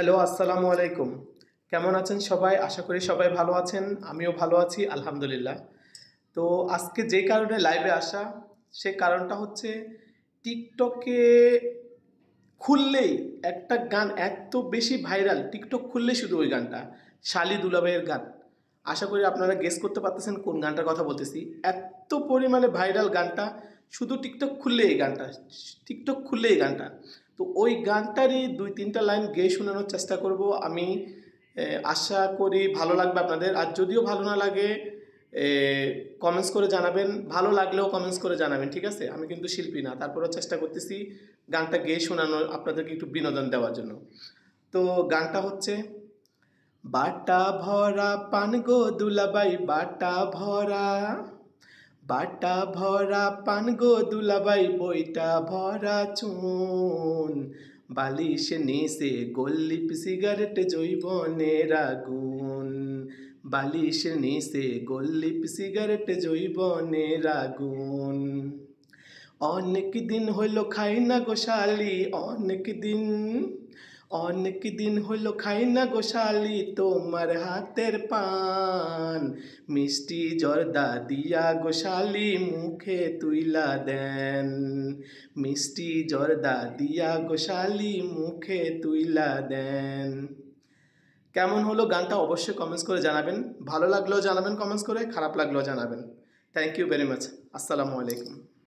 hello আসসালামু আলাইকুম কেমন আছেন সবাই আশা করি সবাই ভালো আছেন আমিও ভালো আছি আলহামদুলিল্লাহ তো আজকে যে কারণে লাইভে আসা সে কারণটা হচ্ছে টিকটকে খুললেই একটা গান এত বেশি ভাইরাল টিকটক খুললে শুধু ওই গানটা শালি দুলাবাইয়ের গান আশা করি আপনারা গেস করতে পারতেছেন কোন গানটার কথা বলতেছি এত পরিমাণে ভাইরাল গানটা শুধু টিকটক খুললে এই গানটা টিকটক খুললে এই গানটা তো ওই গানটারই দুই তিনটা লাইন গেয়ে শোনানোর চেষ্টা করব আমি আশা করি ভালো লাগবে আপনাদের আর যদিও ভালো না লাগে কমেন্টস করে জানাবেন ভালো লাগলেও কমেন্টস করে জানাবেন ঠিক আছে আমি কিন্তু শিল্পী না তারপরেও চেষ্টা করতেছি গানটা গেয়ে শোনানোর আপনাদেরকে একটু বিনোদন দেওয়ার জন্য তো গানটা হচ্ছে বাটা ভরা পান গো দুলাবাই বাটা ভরা বাটা ভরা পান গো দুলাবাই বইটা ভরা চুন বালিশ নিচে গোল্লিপ সিগারেট জৈবনের আগুন বালিশ নিসে গোল্লিপ সিগারেট জৈবনের আগুন অনেক দিন হইল খাই না গোশালি অনেক দিন অনেক দিন হলো খাই না গোশালি তোমার হাতের পান মিষ্টি জর্দা দিয়া গোশালি মুখে তুইলা দেন মিষ্টি জর্দা দিয়া গোশালি মুখে তুইলা দেন কেমন হলো গানটা অবশ্যই কমেন্টস করে জানাবেন ভালো লাগলেও জানাবেন কমেন্টস করে খারাপ লাগলেও জানাবেন থ্যাংক ইউ ভেরি মাচ আসসালামু আলাইকুম